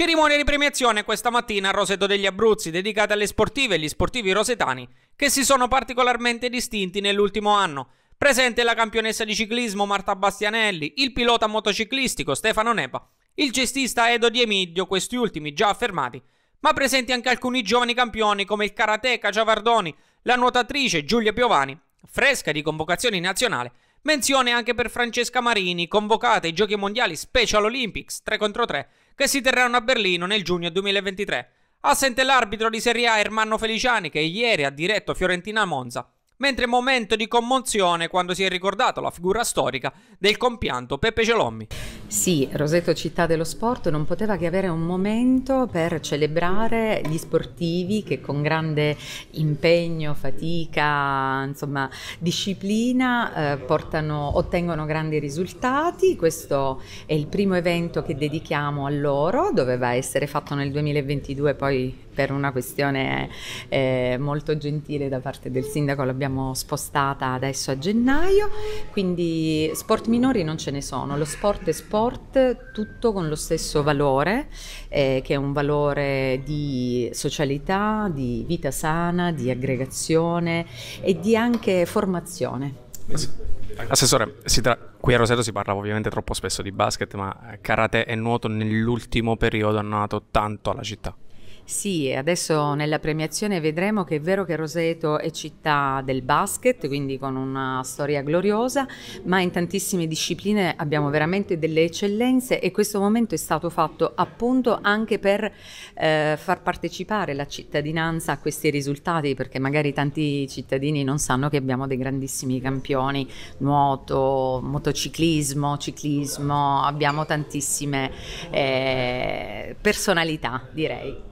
Cerimonia di premiazione questa mattina a Roseto degli Abruzzi, dedicata alle sportive e agli sportivi rosetani, che si sono particolarmente distinti nell'ultimo anno. Presente la campionessa di ciclismo Marta Bastianelli, il pilota motociclistico Stefano Nepa, il cestista Edo Di Emidio, questi ultimi già affermati, ma presenti anche alcuni giovani campioni come il karateka Giavardoni, la nuotatrice Giulia Piovani, fresca di convocazione nazionale, Menzione anche per Francesca Marini, convocata ai Giochi Mondiali Special Olympics 3 contro 3, che si terranno a Berlino nel giugno 2023. Assente l'arbitro di Serie A Ermanno Feliciani, che ieri ha diretto Fiorentina Monza, mentre momento di commozione quando si è ricordato la figura storica del compianto Peppe Celommi. Sì, Roseto Città dello Sport non poteva che avere un momento per celebrare gli sportivi che con grande impegno, fatica, insomma, disciplina eh, portano, ottengono grandi risultati. Questo è il primo evento che dedichiamo a loro, doveva essere fatto nel 2022, poi per una questione eh, molto gentile da parte del sindaco l'abbiamo spostata adesso a gennaio, quindi sport minori non ce ne sono, lo sport è sport tutto con lo stesso valore, eh, che è un valore di socialità, di vita sana, di aggregazione e di anche formazione. Assessore, qui a Roseto si parlava ovviamente troppo spesso di basket, ma eh, karate e nuoto nell'ultimo periodo hanno dato tanto alla città. Sì, adesso nella premiazione vedremo che è vero che Roseto è città del basket, quindi con una storia gloriosa, ma in tantissime discipline abbiamo veramente delle eccellenze e questo momento è stato fatto appunto anche per eh, far partecipare la cittadinanza a questi risultati, perché magari tanti cittadini non sanno che abbiamo dei grandissimi campioni, nuoto, motociclismo, ciclismo, abbiamo tantissime eh, personalità direi.